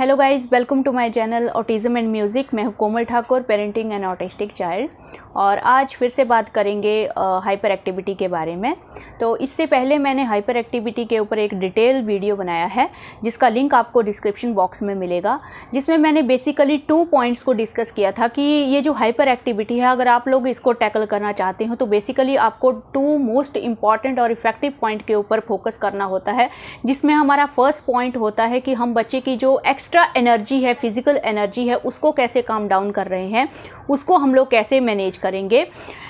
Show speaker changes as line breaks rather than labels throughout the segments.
hello guys welcome to my channel autism and music मैं हूं Komal Thakur parenting and autistic child और आज फिर से बात करेंगे हाइपर एक्टिविटी के बारे में तो इससे पहले मैंने हाइपर एक्टिविटी के ऊपर एक डिटेल वीडियो बनाया है जिसका लिंक आपको डिस्क्रिप्शन बॉक्स में मिलेगा जिसमें मैंने बेसिकली टू पॉइंट्स को डिस्कस किया था कि ये जो हाइपर एक्टिविटी है अगर आप लोग इसको टैकल करना चाहते हो तो बेसिकली आपको टू मोस्ट इंपॉर्टेंट और इफेक्टिव पॉइंट के ऊपर फोकस करना होता है जिसमें हमारा फर्स्ट पॉइंट होता है कि हम बच्चे की जो एक्स एक्स्ट्रा एनर्जी है फिज़िकल एनर्जी है उसको कैसे काम डाउन कर रहे हैं उसको हम लोग कैसे मैनेज करेंगे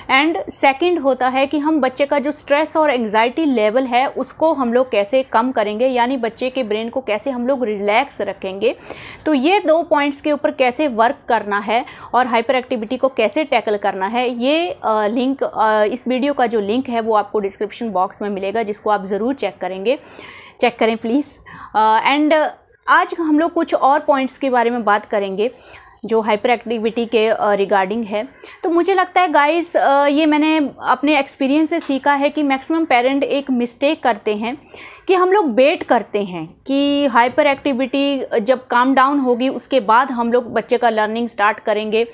एंड सेकंड होता है कि हम बच्चे का जो स्ट्रेस और एंगजाइटी लेवल है उसको हम लोग कैसे कम करेंगे यानी बच्चे के ब्रेन को कैसे हम लोग रिलैक्स रखेंगे तो ये दो पॉइंट्स के ऊपर कैसे वर्क करना है और हाइपर एक्टिविटी को कैसे टैकल करना है ये लिंक इस वीडियो का जो लिंक है वो आपको डिस्क्रिप्शन बॉक्स में मिलेगा जिसको आप ज़रूर चेक करेंगे चेक करें प्लीज़ एंड आज हम लोग कुछ और पॉइंट्स के बारे में बात करेंगे जो हाइपर एक्टिविटी के रिगार्डिंग है तो मुझे लगता है गाइस ये मैंने अपने एक्सपीरियंस से सीखा है कि मैक्सिमम पेरेंट एक मिस्टेक करते हैं कि हम लोग वेट करते हैं कि हाइपर एक्टिविटी जब काम डाउन होगी उसके बाद हम लोग बच्चे का लर्निंग स्टार्ट करेंगे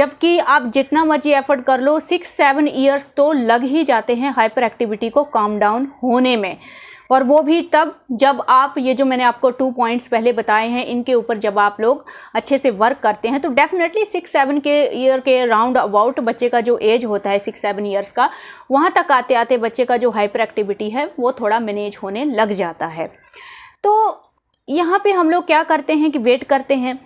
जबकि आप जितना मर्जी एफर्ट कर लो सिक्स सेवन ईयर्स तो लग ही जाते हैं हाइपर एक्टिविटी को काम डाउन होने में और वो भी तब जब आप ये जो मैंने आपको टू पॉइंट्स पहले बताए हैं इनके ऊपर जब आप लोग अच्छे से वर्क करते हैं तो डेफिनेटली सिक्स सेवन के ईयर के राउंड अबाउट बच्चे का जो एज होता है सिक्स सेवन ईयर्स का वहाँ तक आते आते बच्चे का जो हाइपर एक्टिविटी है वो थोड़ा मैनेज होने लग जाता है तो यहाँ पे हम लोग क्या करते हैं कि वेट करते हैं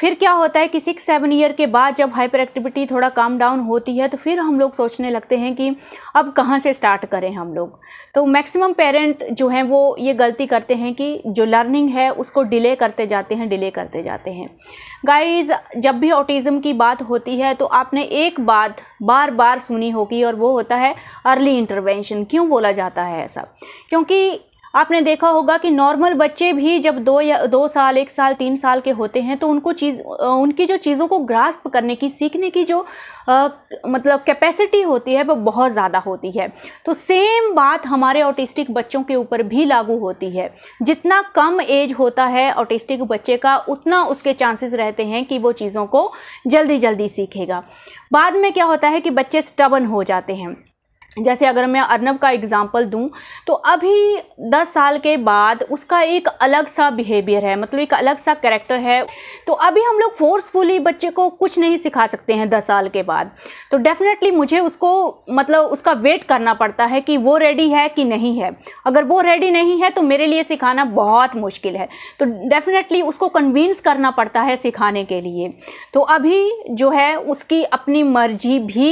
फिर क्या होता है कि सिक्स सेवन ईयर के बाद जब हाइपर एक्टिविटी थोड़ा काम डाउन होती है तो फिर हम लोग सोचने लगते हैं कि अब कहाँ से स्टार्ट करें हम लोग तो मैक्सिमम पेरेंट जो हैं वो ये गलती करते हैं कि जो लर्निंग है उसको डिले करते जाते हैं डिले करते जाते हैं गाइस जब भी ऑटिज़म की बात होती है तो आपने एक बात बार बार सुनी होगी और वो होता है अर्ली इंटरवेंशन क्यों बोला जाता है ऐसा क्योंकि आपने देखा होगा कि नॉर्मल बच्चे भी जब दो या दो साल एक साल तीन साल के होते हैं तो उनको चीज़ उनकी जो चीज़ों को ग्रास्प करने की सीखने की जो आ, मतलब कैपेसिटी होती है वो बहुत ज़्यादा होती है तो सेम बात हमारे ऑटिस्टिक बच्चों के ऊपर भी लागू होती है जितना कम एज होता है ऑटिस्टिक बच्चे का उतना उसके चांसेस रहते हैं कि वो चीज़ों को जल्दी जल्दी सीखेगा बाद में क्या होता है कि बच्चे स्टबन हो जाते हैं जैसे अगर मैं अर्नब का एग्ज़ाम्पल दूं तो अभी 10 साल के बाद उसका एक अलग सा बिहेवियर है मतलब एक अलग सा करेक्टर है तो अभी हम लोग फोर्सफुली बच्चे को कुछ नहीं सिखा सकते हैं 10 साल के बाद तो डेफ़िनेटली मुझे उसको मतलब उसका वेट करना पड़ता है कि वो रेडी है कि नहीं है अगर वो रेडी नहीं है तो मेरे लिए सिखाना बहुत मुश्किल है तो डेफ़िनेटली उसको कन्विंस करना पड़ता है सिखाने के लिए तो अभी जो है उसकी अपनी मर्जी भी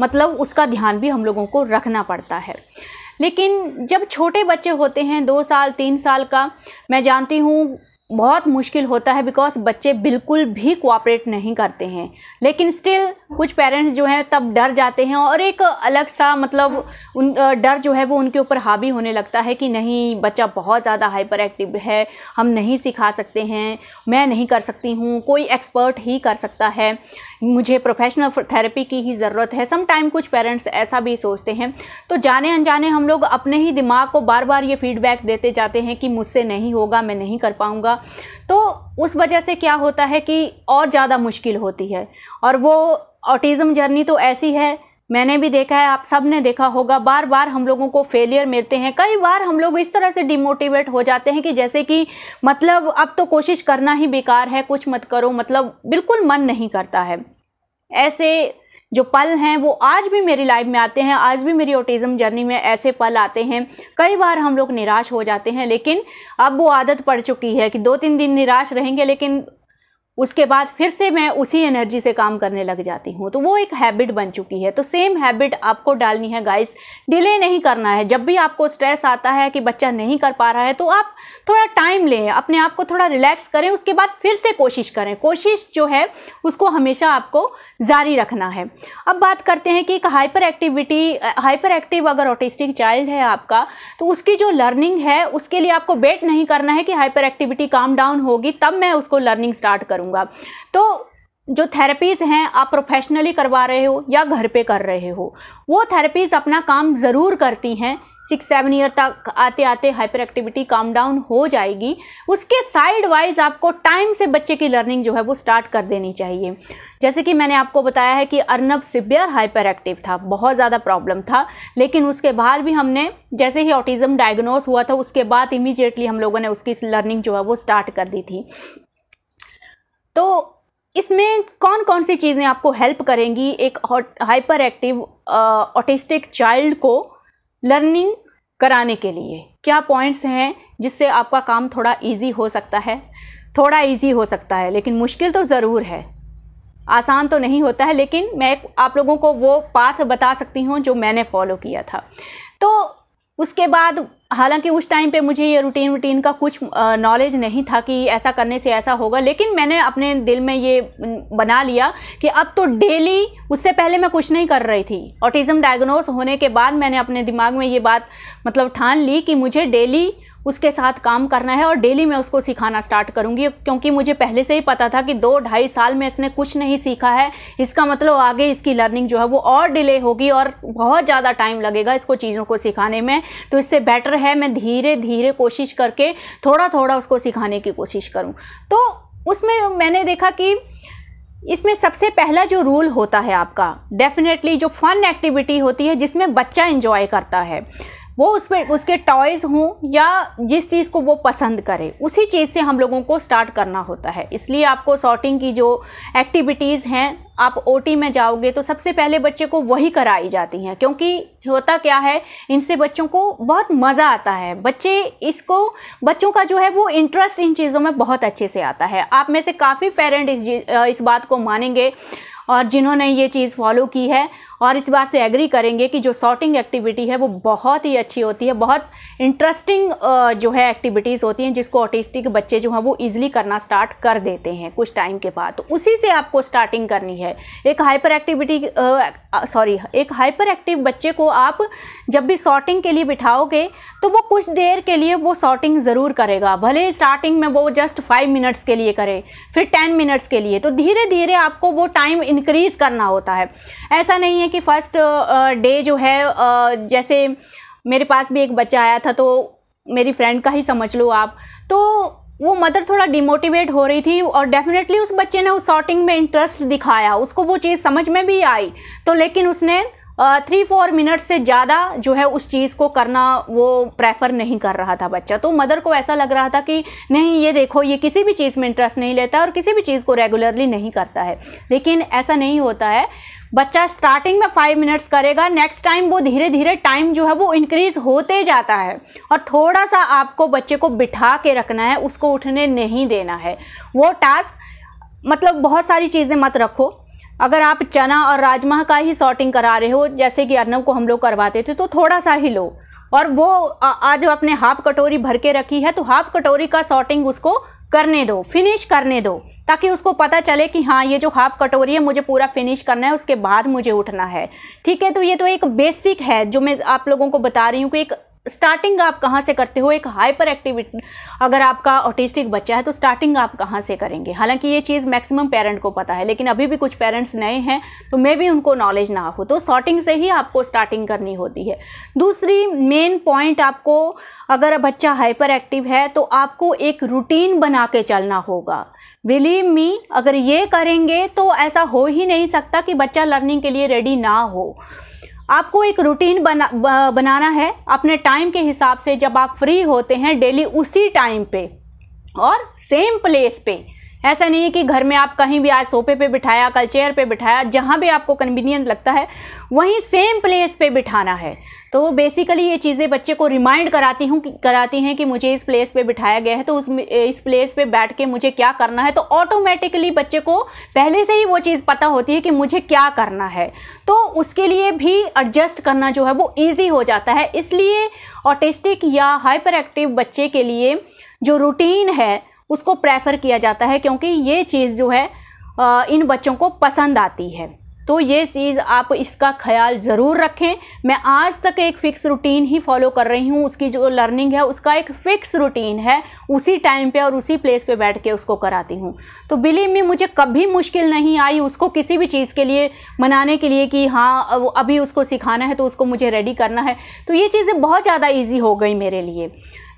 मतलब उसका ध्यान भी हम लोगों को रखना पड़ता है लेकिन जब छोटे बच्चे होते हैं दो साल तीन साल का मैं जानती हूँ बहुत मुश्किल होता है बिकॉज बच्चे बिल्कुल भी कोऑपरेट नहीं करते हैं लेकिन स्टिल कुछ पेरेंट्स जो हैं तब डर जाते हैं और एक अलग सा मतलब उन डर जो है वो उनके ऊपर हावी होने लगता है कि नहीं बच्चा बहुत ज़्यादा हाइपर एक्टिव है हम नहीं सिखा सकते हैं मैं नहीं कर सकती हूँ कोई एक्सपर्ट ही कर सकता है मुझे प्रोफेशनल थेरेपी की ही ज़रूरत है सम टाइम कुछ पेरेंट्स ऐसा भी सोचते हैं तो जाने अनजाने हम लोग अपने ही दिमाग को बार बार ये फीडबैक देते जाते हैं कि मुझसे नहीं होगा मैं नहीं कर पाऊँगा तो उस वजह से क्या होता है कि और ज़्यादा मुश्किल होती है और वो ऑटिज़म जर्नी तो ऐसी है मैंने भी देखा है आप सब ने देखा होगा बार बार हम लोगों को फेलियर मिलते हैं कई बार हम लोग इस तरह से डिमोटिवेट हो जाते हैं कि जैसे कि मतलब अब तो कोशिश करना ही बेकार है कुछ मत करो मतलब बिल्कुल मन नहीं करता है ऐसे जो पल हैं वो आज भी मेरी लाइफ में आते हैं आज भी मेरी ऑटिज्म जर्नी में ऐसे पल आते हैं कई बार हम लोग निराश हो जाते हैं लेकिन अब वो आदत पड़ चुकी है कि दो तीन दिन निराश रहेंगे लेकिन उसके बाद फिर से मैं उसी एनर्जी से काम करने लग जाती हूँ तो वो एक हैबिट बन चुकी है तो सेम हैबिट आपको डालनी है गाइस डिले नहीं करना है जब भी आपको स्ट्रेस आता है कि बच्चा नहीं कर पा रहा है तो आप थोड़ा टाइम लें अपने आप को थोड़ा रिलैक्स करें उसके बाद फिर से कोशिश करें कोशिश जो है उसको हमेशा आपको जारी रखना है अब बात करते हैं कि एक हाइपर एक्टिविटी हाइपर एक्टिव अगर ऑटिस्टिक चाइल्ड है आपका तो उसकी जो लर्निंग है उसके लिए आपको वेट नहीं करना है कि हाइपर एक्टिविटी काम डाउन होगी तब मैं उसको लर्निंग स्टार्ट करूँ करूँगा तो जो थेरेपीज़ हैं आप प्रोफेशनली करवा रहे हो या घर पे कर रहे हो वो थेरेपीज़ अपना काम ज़रूर करती हैं सिक्स सेवन ईयर तक आते आते हाइपर एक्टिविटी काम डाउन हो जाएगी उसके साइड वाइज आपको टाइम से बच्चे की लर्निंग जो है वो स्टार्ट कर देनी चाहिए जैसे कि मैंने आपको बताया है कि अर्नब सिबियर हाइपर एक्टिव था बहुत ज़्यादा प्रॉब्लम था लेकिन उसके बाद भी हमने जैसे ही ऑटिज़म डायग्नोस हुआ था उसके बाद इमीजिएटली हम लोगों ने उसकी लर्निंग जो है वो स्टार्ट कर दी थी तो इसमें कौन कौन सी चीज़ें आपको हेल्प करेंगी एक हाइपर एक्टिव ऑटिस्टिक चाइल्ड को लर्निंग कराने के लिए क्या पॉइंट्स हैं जिससे आपका काम थोड़ा इजी हो सकता है थोड़ा इजी हो सकता है लेकिन मुश्किल तो ज़रूर है आसान तो नहीं होता है लेकिन मैं आप लोगों को वो पाथ बता सकती हूँ जो मैंने फॉलो किया था तो उसके बाद हालांकि उस टाइम पे मुझे ये रूटीन वूटीन का कुछ नॉलेज नहीं था कि ऐसा करने से ऐसा होगा लेकिन मैंने अपने दिल में ये बना लिया कि अब तो डेली उससे पहले मैं कुछ नहीं कर रही थी ऑटिज़म डायग्नोस होने के बाद मैंने अपने दिमाग में ये बात मतलब ठान ली कि मुझे डेली उसके साथ काम करना है और डेली मैं उसको सिखाना स्टार्ट करूँगी क्योंकि मुझे पहले से ही पता था कि दो ढाई साल में इसने कुछ नहीं सीखा है इसका मतलब आगे इसकी लर्निंग जो है वो और डिले होगी और बहुत ज़्यादा टाइम लगेगा इसको चीज़ों को सिखाने में तो इससे बेटर है मैं धीरे धीरे कोशिश करके थोड़ा थोड़ा उसको सिखाने की कोशिश करूँ तो उसमें मैंने देखा कि इसमें सबसे पहला जो रूल होता है आपका डेफिनेटली जो फन एक्टिविटी होती है जिसमें बच्चा इंजॉय करता है वो उसमें उसके टॉयज़ हों या जिस चीज़ को वो पसंद करे उसी चीज़ से हम लोगों को स्टार्ट करना होता है इसलिए आपको सॉर्टिंग की जो एक्टिविटीज़ हैं आप ओटी में जाओगे तो सबसे पहले बच्चे को वही कराई जाती हैं क्योंकि होता क्या है इनसे बच्चों को बहुत मज़ा आता है बच्चे इसको बच्चों का जो है वो इंटरेस्ट इन चीज़ों में बहुत अच्छे से आता है आप में से काफ़ी पेरेंट इस इस बात को मानेंगे और जिन्होंने ये चीज़ फॉलो की है और इस बात से एग्री करेंगे कि जो सॉर्टिंग एक्टिविटी है वो बहुत ही अच्छी होती है बहुत इंटरेस्टिंग जो है एक्टिविटीज़ होती हैं जिसको ऑटिस्टिक बच्चे जो हैं वो ईजिली करना स्टार्ट कर देते हैं कुछ टाइम के बाद तो उसी से आपको स्टार्टिंग करनी है एक हाइपर एक्टिविटी सॉरी एक हाइपर एक्टिव बच्चे को आप जब भी सॉर्टिंग के लिए बिठाओगे तो वो कुछ देर के लिए वो सॉर्टिंग ज़रूर करेगा भले स्टार्टिंग में वो जस्ट फाइव मिनट्स के लिए करे फिर टेन मिनट्स के लिए तो धीरे धीरे आपको वो टाइम इंक्रीज़ करना होता है ऐसा नहीं है कि फ़र्स्ट डे जो है जैसे मेरे पास भी एक बच्चा आया था तो मेरी फ्रेंड का ही समझ लो आप तो वो मदर थोड़ा डिमोटिवेट हो रही थी और डेफिनेटली उस बच्चे ने उस शॉर्टिंग में इंटरेस्ट दिखाया उसको वो चीज़ समझ में भी आई तो लेकिन उसने थ्री फोर मिनट से ज़्यादा जो है उस चीज़ को करना वो प्रेफर नहीं कर रहा था बच्चा तो मदर को ऐसा लग रहा था कि नहीं ये देखो ये किसी भी चीज़ में इंटरेस्ट नहीं लेता और किसी भी चीज़ को रेगुलरली नहीं करता है लेकिन ऐसा नहीं होता है बच्चा स्टार्टिंग में फाइव मिनट्स करेगा नेक्स्ट टाइम वो धीरे धीरे टाइम जो है वो इंक्रीज होते जाता है और थोड़ा सा आपको बच्चे को बिठा के रखना है उसको उठने नहीं देना है वो टास्क मतलब बहुत सारी चीज़ें मत रखो अगर आप चना और राजमा का ही सॉर्टिंग करा रहे हो जैसे कि अर्नब को हम लोग करवाते थे तो थोड़ा सा ही लो और वो आज आपने हाफ कटोरी भर के रखी है तो हाफ कटोरी का सॉर्टिंग उसको करने दो फिनिश करने दो ताकि उसको पता चले कि हाँ ये जो हाफ कटोरी है मुझे पूरा फिनिश करना है उसके बाद मुझे उठना है ठीक है तो ये तो एक बेसिक है जो मैं आप लोगों को बता रही हूँ कि एक स्टार्टिंग आप कहाँ से करते हो एक हाइपर एक्टिविटी अगर आपका ऑटिस्टिक बच्चा है तो स्टार्टिंग आप कहाँ से करेंगे हालांकि ये चीज़ मैक्सिमम पेरेंट को पता है लेकिन अभी भी कुछ पेरेंट्स नए हैं तो मे भी उनको नॉलेज ना हो तो सॉर्टिंग से ही आपको स्टार्टिंग करनी होती है दूसरी मेन पॉइंट आपको अगर बच्चा हाइपर एक्टिव है तो आपको एक रूटीन बना के चलना होगा बिलीव मी अगर ये करेंगे तो ऐसा हो ही नहीं सकता कि बच्चा लर्निंग के लिए रेडी ना हो आपको एक रूटीन बना बनाना है अपने टाइम के हिसाब से जब आप फ्री होते हैं डेली उसी टाइम पे और सेम प्लेस पे ऐसा नहीं है कि घर में आप कहीं भी आज सोफे पे बिठाया कल चेयर पे बिठाया जहाँ भी आपको कन्वीनियंट लगता है वहीं सेम प्लेस पे बिठाना है तो बेसिकली ये चीज़ें बच्चे को रिमाइंड कराती हूँ कराती हैं कि मुझे इस प्लेस पे बिठाया गया है तो उस इस प्लेस पे बैठ के मुझे क्या करना है तो ऑटोमेटिकली बच्चे को पहले से ही वो चीज़ पता होती है कि मुझे क्या करना है तो उसके लिए भी एडजस्ट करना जो है वो ईजी हो जाता है इसलिए ऑटिस्टिक या हाइपर एक्टिव बच्चे के लिए जो रूटीन है उसको प्रेफर किया जाता है क्योंकि ये चीज़ जो है इन बच्चों को पसंद आती है तो ये चीज़ आप इसका ख्याल ज़रूर रखें मैं आज तक एक फ़िक्स रूटीन ही फॉलो कर रही हूँ उसकी जो लर्निंग है उसका एक फ़िक्स रूटीन है उसी टाइम पे और उसी प्लेस पे बैठ के उसको कराती हूँ तो बिलीव में मुझे कभी मुश्किल नहीं आई उसको किसी भी चीज़ के लिए मनाने के लिए कि हाँ अभी उसको सिखाना है तो उसको मुझे रेडी करना है तो ये चीज़ें बहुत ज़्यादा ईजी हो गई मेरे लिए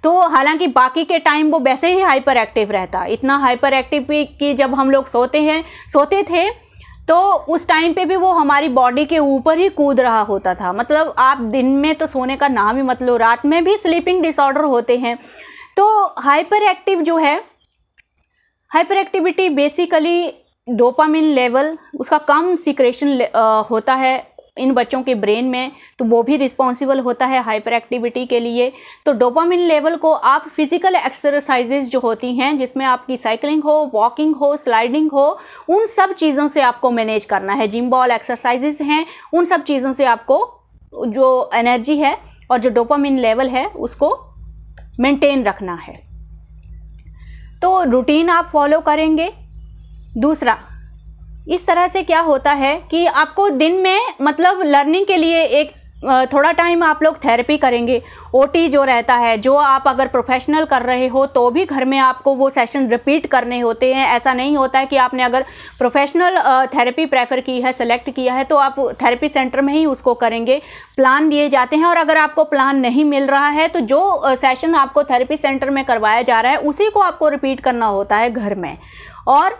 तो हालांकि बाकी के टाइम वो वैसे ही हाइपर एक्टिव रहता इतना हाइपर एक्टिव कि जब हम लोग सोते हैं सोते थे तो उस टाइम पे भी वो हमारी बॉडी के ऊपर ही कूद रहा होता था मतलब आप दिन में तो सोने का नाम ही मत लो रात में भी स्लीपिंग डिसऑर्डर होते हैं तो हाइपर एक्टिव जो है hyper activity basically dopamine level उसका कम सिक्रेशन ले, होता है इन बच्चों के ब्रेन में तो वो भी रिस्पॉन्सिबल होता है हाइपर एक्टिविटी के लिए तो डोपामिन लेवल को आप फिजिकल एक्सरसाइजेज जो होती हैं जिसमें आपकी साइकिलिंग हो वॉकिंग हो स्लाइडिंग हो उन सब चीज़ों से आपको मैनेज करना है जिम बॉल एक्सरसाइजेज हैं उन सब चीज़ों से आपको जो एनर्जी है और जो डोपामिन लेवल है उसको मेंटेन रखना है तो रूटीन आप फॉलो करेंगे दूसरा इस तरह से क्या होता है कि आपको दिन में मतलब लर्निंग के लिए एक थोड़ा टाइम आप लोग थेरेपी करेंगे ओटी जो रहता है जो आप अगर प्रोफेशनल कर रहे हो तो भी घर में आपको वो सेशन रिपीट करने होते हैं ऐसा नहीं होता है कि आपने अगर प्रोफेशनल थेरेपी प्रेफर की है सेलेक्ट किया है तो आप थेरेपी सेंटर में ही उसको करेंगे प्लान दिए जाते हैं और अगर आपको प्लान नहीं मिल रहा है तो जो सेशन आपको थेरेपी सेंटर में करवाया जा रहा है उसी को आपको रिपीट करना होता है घर में और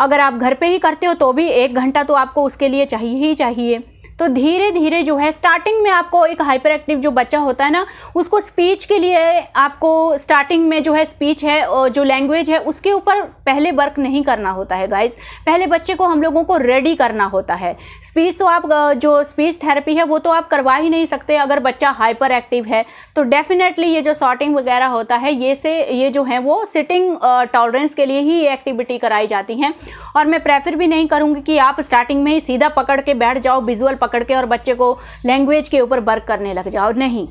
अगर आप घर पे ही करते हो तो भी एक घंटा तो आपको उसके लिए चाहिए ही चाहिए तो धीरे धीरे जो है स्टार्टिंग में आपको एक हाइपर एक्टिव जो बच्चा होता है ना उसको स्पीच के लिए आपको स्टार्टिंग में जो है स्पीच है और जो लैंग्वेज है उसके ऊपर पहले वर्क नहीं करना होता है गाइज पहले बच्चे को हम लोगों को रेडी करना होता है स्पीच तो आप जो स्पीच थेरेपी है वो तो आप करवा ही नहीं सकते अगर बच्चा हाइपर एक्टिव है तो डेफिनेटली ये जो शॉर्टिंग वगैरह होता है ये से ये जो है वो सिटिंग टॉलरेंस के लिए ही ये एक्टिविटी कराई जाती हैं और मैं प्रेफर भी नहीं करूँगी कि आप स्टार्टिंग में ही सीधा पकड़ के बैठ जाओ विजुअल पकड़ के और बच्चे को लैंग्वेज के ऊपर वर्क करने लग जाओ नहीं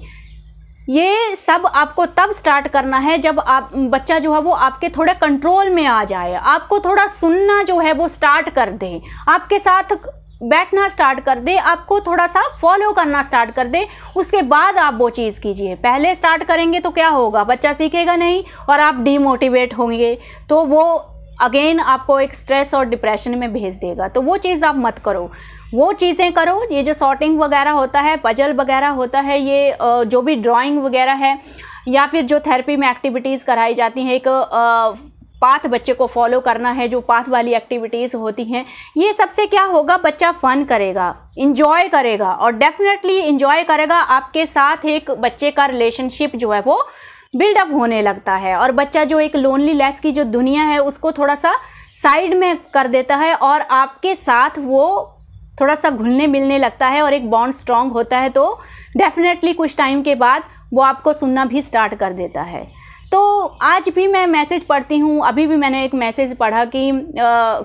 ये सब आपको तब स्टार्ट करना है जब आप बच्चा जो है वो आपके थोड़े कंट्रोल में आ जाए आपको थोड़ा सुनना जो है वो स्टार्ट कर दे आपके साथ बैठना स्टार्ट कर दे आपको थोड़ा सा फॉलो करना स्टार्ट कर दे उसके बाद आप वो चीज़ कीजिए पहले स्टार्ट करेंगे तो क्या होगा बच्चा सीखेगा नहीं और आप डीमोटिवेट होंगे तो वो अगेन आपको एक स्ट्रेस और डिप्रेशन में भेज देगा तो वो चीज़ आप मत करो वो चीज़ें करो ये जो सॉर्टिंग वगैरह होता है पजल वगैरह होता है ये जो भी ड्राइंग वगैरह है या फिर जो थेरेपी में एक्टिविटीज़ कराई जाती हैं एक पाथ बच्चे को फॉलो करना है जो पाथ वाली एक्टिविटीज़ होती हैं ये सबसे क्या होगा बच्चा फ़न करेगा इन्जॉय करेगा और डेफिनेटली इन्जॉय करेगा आपके साथ एक बच्चे का रिलेशनशिप जो है वो बिल्डअप होने लगता है और बच्चा जो एक लोनली लेस की जो दुनिया है उसको थोड़ा सा साइड में कर देता है और आपके साथ वो थोड़ा सा घुलने मिलने लगता है और एक बॉन्ड स्ट्रांग होता है तो डेफिनेटली कुछ टाइम के बाद वो आपको सुनना भी स्टार्ट कर देता है तो आज भी मैं मैसेज पढ़ती हूँ अभी भी मैंने एक मैसेज पढ़ा कि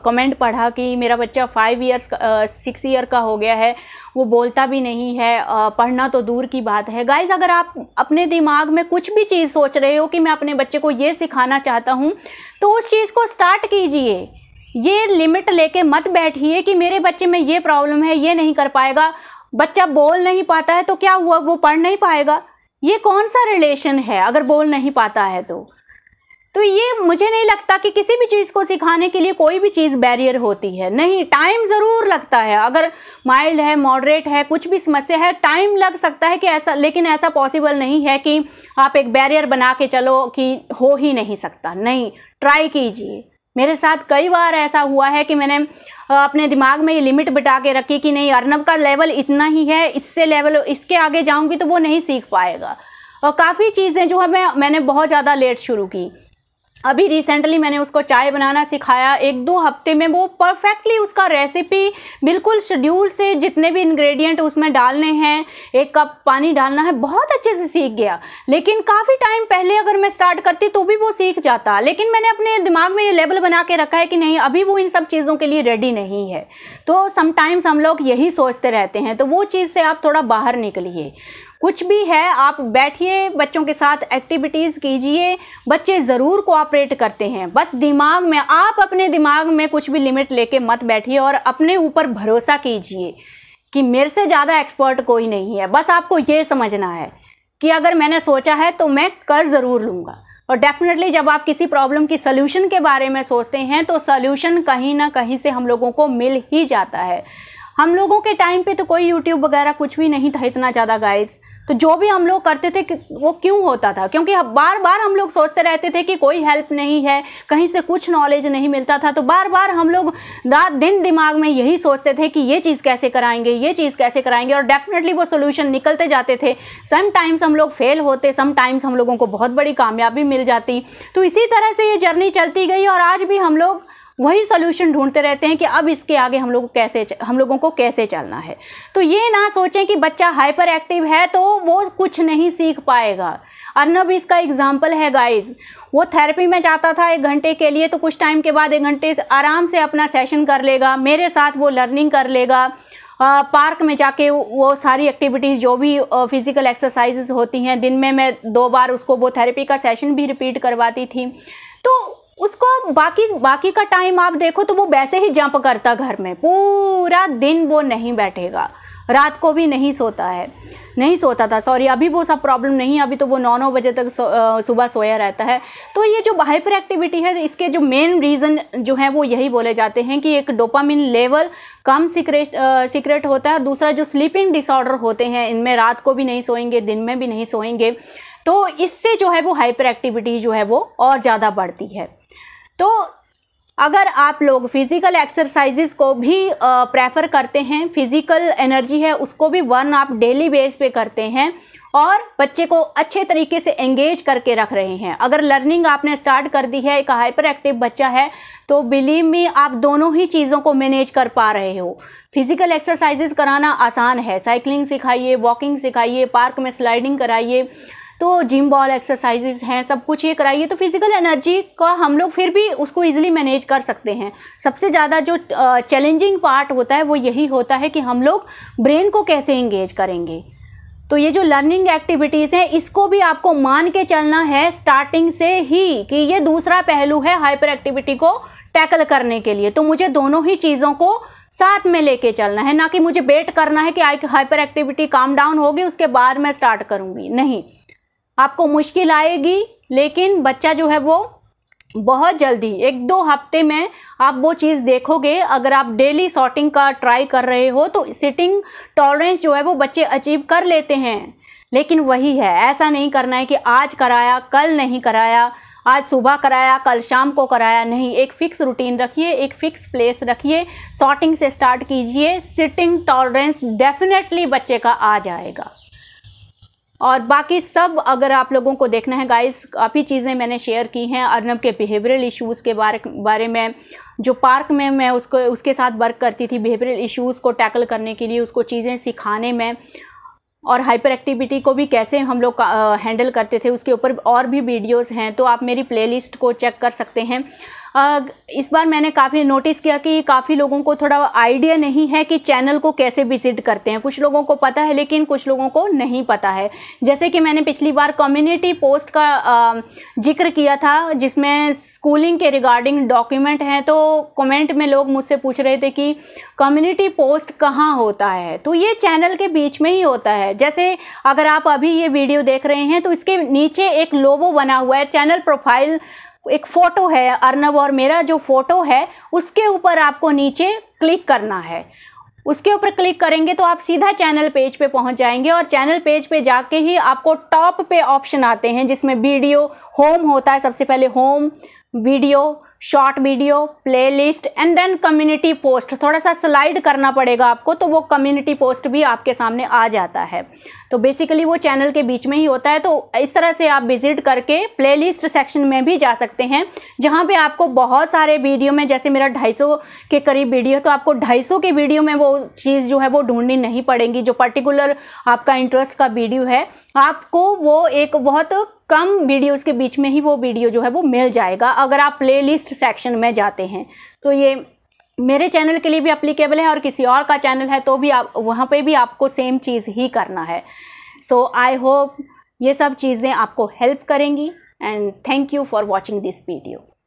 कमेंट पढ़ा कि मेरा बच्चा फाइव इयर्स सिक्स ईयर का हो गया है वो बोलता भी नहीं है आ, पढ़ना तो दूर की बात है गाइज अगर आप अपने दिमाग में कुछ भी चीज़ सोच रहे हो कि मैं अपने बच्चे को ये सिखाना चाहता हूँ तो उस चीज़ को स्टार्ट कीजिए ये लिमिट लेके मत बैठिए कि मेरे बच्चे में ये प्रॉब्लम है ये नहीं कर पाएगा बच्चा बोल नहीं पाता है तो क्या हुआ वो पढ़ नहीं पाएगा ये कौन सा रिलेशन है अगर बोल नहीं पाता है तो तो ये मुझे नहीं लगता कि किसी भी चीज़ को सिखाने के लिए कोई भी चीज़ बैरियर होती है नहीं टाइम ज़रूर लगता है अगर माइल्ड है मॉडरेट है कुछ भी समस्या है टाइम लग सकता है कि ऐसा लेकिन ऐसा पॉसिबल नहीं है कि आप एक बैरियर बना के चलो कि हो ही नहीं सकता नहीं ट्राई कीजिए मेरे साथ कई बार ऐसा हुआ है कि मैंने अपने दिमाग में ये लिमिट बिठा के रखी कि नहीं अर्नब का लेवल इतना ही है इससे लेवल इसके आगे जाऊँगी तो वो नहीं सीख पाएगा और काफ़ी चीज़ें जो है मैं मैंने बहुत ज़्यादा लेट शुरू की अभी रिसेंटली मैंने उसको चाय बनाना सिखाया एक दो हफ्ते में वो परफेक्टली उसका रेसिपी बिल्कुल शेड्यूल से जितने भी इंग्रेडिएंट उसमें डालने हैं एक कप पानी डालना है बहुत अच्छे से सीख गया लेकिन काफ़ी टाइम पहले अगर मैं स्टार्ट करती तो भी वो सीख जाता लेकिन मैंने अपने दिमाग में ये लेवल बना के रखा है कि नहीं अभी वो इन सब चीज़ों के लिए रेडी नहीं है तो समटाइम्स हम लोग यही सोचते रहते हैं तो वो चीज़ से आप थोड़ा बाहर निकलिए कुछ भी है आप बैठिए बच्चों के साथ एक्टिविटीज़ कीजिए बच्चे ज़रूर कोऑपरेट करते हैं बस दिमाग में आप अपने दिमाग में कुछ भी लिमिट लेके मत बैठिए और अपने ऊपर भरोसा कीजिए कि मेरे से ज़्यादा एक्सपर्ट कोई नहीं है बस आपको ये समझना है कि अगर मैंने सोचा है तो मैं कर ज़रूर लूँगा और डेफिनेटली जब आप किसी प्रॉब्लम की सोल्यूशन के बारे में सोचते हैं तो सोल्यूशन कहीं ना कहीं से हम लोगों को मिल ही जाता है हम लोगों के टाइम पे तो कोई यूट्यूब वगैरह कुछ भी नहीं था इतना ज़्यादा गाइस तो जो भी हम लोग करते थे वो क्यों होता था क्योंकि बार बार हम लोग सोचते रहते थे कि कोई हेल्प नहीं है कहीं से कुछ नॉलेज नहीं मिलता था तो बार बार हम लोग रात दिन दिमाग में यही सोचते थे कि ये चीज़ कैसे कराएंगे ये चीज़ कैसे कराएंगे और डेफिनेटली वो सोल्यूशन निकलते जाते थे समटाइम्स हम लोग फेल होते समटाइम्स हम लोगों को बहुत बड़ी कामयाबी मिल जाती तो इसी तरह से ये जर्नी चलती गई और आज भी हम लोग वही सोल्यूशन ढूंढते रहते हैं कि अब इसके आगे हम लोग कैसे हम लोगों को कैसे चलना है तो ये ना सोचें कि बच्चा हाइपर एक्टिव है तो वो कुछ नहीं सीख पाएगा अर्नब इसका एग्जाम्पल है गाइज वो थेरेपी में जाता था एक घंटे के लिए तो कुछ टाइम के बाद एक घंटे आराम से अपना सेशन कर लेगा मेरे साथ वो लर्निंग कर लेगा आ, पार्क में जाके वो सारी एक्टिविटीज़ जो भी फिज़िकल एक्सरसाइजेज होती हैं दिन में मैं दो बार उसको वो थेरेपी का सेशन भी रिपीट करवाती थी तो उसको बाकी बाकी का टाइम आप देखो तो वो वैसे ही जंप करता घर में पूरा दिन वो नहीं बैठेगा रात को भी नहीं सोता है नहीं सोता था सॉरी अभी वो सब प्रॉब्लम नहीं अभी तो वो नौ नौ बजे तक सुबह सोया रहता है तो ये जो हाइपर एक्टिविटी है इसके जो मेन रीज़न जो है वो यही बोले जाते हैं कि एक डोपामिन लेवल कम सीक्रेट सीक्रेट होता है दूसरा जो स्लीपिंग डिसऑर्डर होते हैं इनमें रात को भी नहीं सोएंगे दिन में भी नहीं सोएंगे तो इससे जो है वो हाइपर एक्टिविटी जो है वो और ज़्यादा बढ़ती है तो अगर आप लोग फिज़िकल एक्सरसाइजेज को भी प्रेफर करते हैं फिज़िकल एनर्जी है उसको भी वन आप डेली बेस पे करते हैं और बच्चे को अच्छे तरीके से एंगेज करके रख रहे हैं अगर लर्निंग आपने स्टार्ट कर दी है एक हाइपर एक्टिव बच्चा है तो बिलीव में आप दोनों ही चीज़ों को मैनेज कर पा रहे हो फिज़िकल एक्सरसाइजेज कराना आसान है साइकिलिंग सिखाइए वॉकिंग सिखाइए पार्क में स्लाइडिंग कराइए तो जिम बॉल एक्सरसाइजेज हैं सब कुछ ये कराइए तो फिज़िकल एनर्जी का हम लोग फिर भी उसको ईजिली मैनेज कर सकते हैं सबसे ज़्यादा जो चैलेंजिंग पार्ट होता है वो यही होता है कि हम लोग ब्रेन को कैसे इंगेज करेंगे तो ये जो लर्निंग एक्टिविटीज़ हैं इसको भी आपको मान के चलना है स्टार्टिंग से ही कि ये दूसरा पहलू है हाइपर एक्टिविटी को टैकल करने के लिए तो मुझे दोनों ही चीज़ों को साथ में लेके चलना है ना कि मुझे वेट करना है कि आई हाइपर एक्टिविटी काम डाउन होगी उसके बाद मैं स्टार्ट करूँगी नहीं आपको मुश्किल आएगी लेकिन बच्चा जो है वो बहुत जल्दी एक दो हफ्ते में आप वो चीज़ देखोगे अगर आप डेली सॉर्टिंग का ट्राई कर रहे हो तो सिटिंग टॉलरेंस जो है वो बच्चे अचीव कर लेते हैं लेकिन वही है ऐसा नहीं करना है कि आज कराया कल नहीं कराया आज सुबह कराया कल शाम को कराया नहीं एक फ़िक्स रूटीन रखिए एक फ़िक्स प्लेस रखिए सॉर्टिंग से स्टार्ट कीजिए सिटिंग टॉलरेंस डेफिनेटली बच्चे का आ जाएगा और बाकी सब अगर आप लोगों को देखना है गाइस काफ़ी चीज़ें मैंने शेयर की हैं अर्नब के बिहेवियरल इश्यूज़ के बारे बारे में जो पार्क में मैं उसको उसके साथ वर्क करती थी बिहेवियरल इश्यूज़ को टैकल करने के लिए उसको चीज़ें सिखाने में और हाइपर एक्टिविटी को भी कैसे हम लोग हैंडल करते थे उसके ऊपर और भी वीडियोज़ हैं तो आप मेरी प्ले को चेक कर सकते हैं इस बार मैंने काफ़ी नोटिस किया कि काफ़ी लोगों को थोड़ा आइडिया नहीं है कि चैनल को कैसे विजिट करते हैं कुछ लोगों को पता है लेकिन कुछ लोगों को नहीं पता है जैसे कि मैंने पिछली बार कम्युनिटी पोस्ट का जिक्र किया था जिसमें स्कूलिंग के रिगार्डिंग डॉक्यूमेंट हैं तो कमेंट में लोग मुझसे पूछ रहे थे कि कम्युनिटी पोस्ट कहाँ होता है तो ये चैनल के बीच में ही होता है जैसे अगर आप अभी ये वीडियो देख रहे हैं तो इसके नीचे एक लोबो बना हुआ है चैनल प्रोफाइल एक फ़ोटो है अर्नब और मेरा जो फ़ोटो है उसके ऊपर आपको नीचे क्लिक करना है उसके ऊपर क्लिक करेंगे तो आप सीधा चैनल पेज पे पहुंच जाएंगे और चैनल पेज पे जाके ही आपको टॉप पे ऑप्शन आते हैं जिसमें वीडियो होम होता है सबसे पहले home video short video playlist and then community post थोड़ा सा स्लाइड करना पड़ेगा आपको तो वो कम्युनिटी पोस्ट भी आपके सामने आ जाता है तो बेसिकली वो चैनल के बीच में ही होता है तो इस तरह से आप विजिट करके प्लेलिस्ट सेक्शन में भी जा सकते हैं जहाँ पे आपको बहुत सारे वीडियो में जैसे मेरा 250 के करीब वीडियो तो आपको 250 के वीडियो में वो चीज़ जो है वो ढूंढनी नहीं पड़ेगी जो पर्टिकुलर आपका इंटरेस्ट का वीडियो है आपको वो एक बहुत कम वीडियोस के बीच में ही वो वीडियो जो है वो मिल जाएगा अगर आप प्लेलिस्ट सेक्शन में जाते हैं तो ये मेरे चैनल के लिए भी अप्लीकेबल है और किसी और का चैनल है तो भी आप वहाँ पे भी आपको सेम चीज़ ही करना है सो आई होप ये सब चीज़ें आपको हेल्प करेंगी and thank you for watching this video